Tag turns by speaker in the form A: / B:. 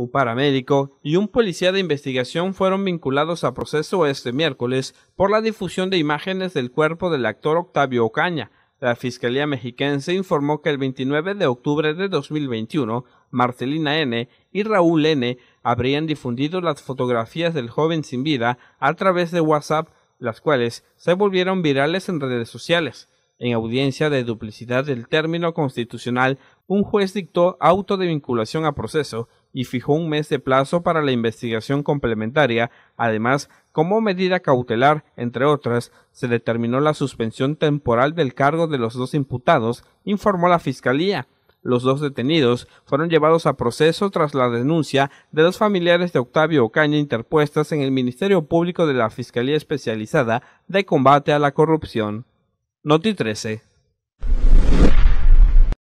A: un paramédico y un policía de investigación fueron vinculados a proceso este miércoles por la difusión de imágenes del cuerpo del actor Octavio Ocaña. La Fiscalía Mexiquense informó que el 29 de octubre de 2021, Marcelina N. y Raúl N. habrían difundido las fotografías del joven sin vida a través de WhatsApp, las cuales se volvieron virales en redes sociales. En audiencia de duplicidad del término constitucional, un juez dictó auto de vinculación a proceso y fijó un mes de plazo para la investigación complementaria. Además, como medida cautelar, entre otras, se determinó la suspensión temporal del cargo de los dos imputados, informó la Fiscalía. Los dos detenidos fueron llevados a proceso tras la denuncia de los familiares de Octavio Ocaña interpuestas en el Ministerio Público de la Fiscalía Especializada de Combate a la Corrupción. Noti 13